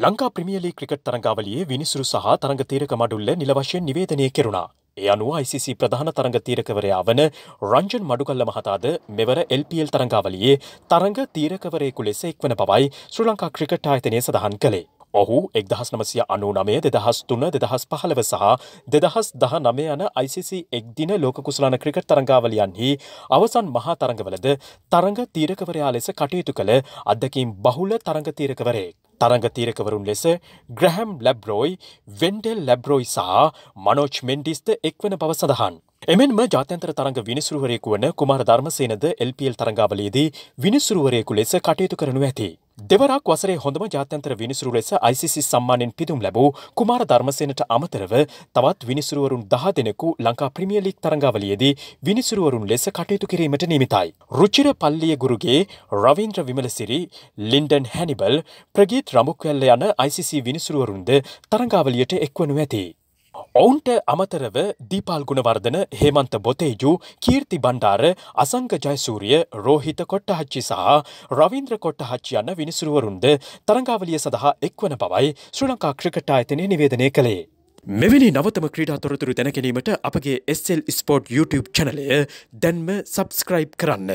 Lanka ප්‍රමියලි cricket තරංගාවලියේ විනිසුරු සහ තරඟ තීරක මඩුල්ල නිලවශයෙන් නිවේදනය කෙරුණා. ඒ අනුව ICC ප්‍රධාන තරඟ තීරකවරයා වන රංජන් මඩුකල්ල මහතාද මෙවර LPL තරංගාවලියේ තරඟ තීරකවරයෙකු ලෙස එක්වන බවයි ශ්‍රී ලංකා ක්‍රිකට් ආයතනය සඳහන් කළේ. ඔහු එක්දහස් නමසය අනු නමය දෙදහස් තුන දෙදහස් පහළව සහ දෙදහස් දහ නමය යන ICC එක්දින ලෝකුසලන ක්‍රිකට් තරංගාවලියන්හි අවසන් මහා තරඟවලද තරඟ තීරකවරයා ලෙස කටයුතු කළ අදකින් බහුල තරඟ තීරකවරයෙක්. තරඟ තීරකවරුන් ලෙස ග්‍රහම් ලැබ්රෝයි වෙන්ඩෙල් ලැබ්රෝයි සහ මනෝච් මෙන්ඩිස්ත එක්වන බව සඳහන්. එමෙන්ම ජාතන්තර තරඟ විනිසුරුවරයෙකු වන කුමාර ධර්මසේනද එල්පල් තරඟාවලයේදී විනිසුරුවරයෙකු ලෙස කටයුතු කරනු ඇති. දෙවරක් වසරේ හොඳම ජාත්‍යන්තර විනිසුරු ලෙස ICC සම්මානෙන් පිදුම් ලැබූ කුමාර ධර්මසේනට අමතරව තවත් විනිසුරුවරුන් දහ දෙනෙකු ලංකා ප්‍රිමිය ලීග් තරඟාවලියේදී විනිසුරුවරුන් ලෙස කටයුතු කිරීමට නිමිතයි. රුචිර පල්ලිය ගුරුගේ රවීන්ද්‍ර විමලසිරි, ලින්ඩන් හැනිබල්, ප්‍රගීත් රමුක්වැල්ල යන ICC විනිසුරුවරුන්ද තරඟාවලියට එක්වනු ඇති. ඔවුන්ට අමතරව දීපල් ගුණවර්ධන හෙමන්ත බොතේජු කීර්ති බණ්ඩාර අසංක ජයසූරිය රෝහිත කොට්ටහච්චි සහ රවින්ද්‍ර කොට්ටහච්චි යන්න විනිසුරුවරුන්ද තරංගාවලිය සඳහා එක්වන බවයි ශ්‍ර ලංකා ක්‍රිකට් ආයතනය නිවේදනය කළේ. මෙවැනි නවතම ක්‍රීඩා තොරතුරු දැනගැනීමට අපගේ SL ස්පෝට් YouTube චනලය දැන්ම සබස්ක්‍රයිබ් කරන්න.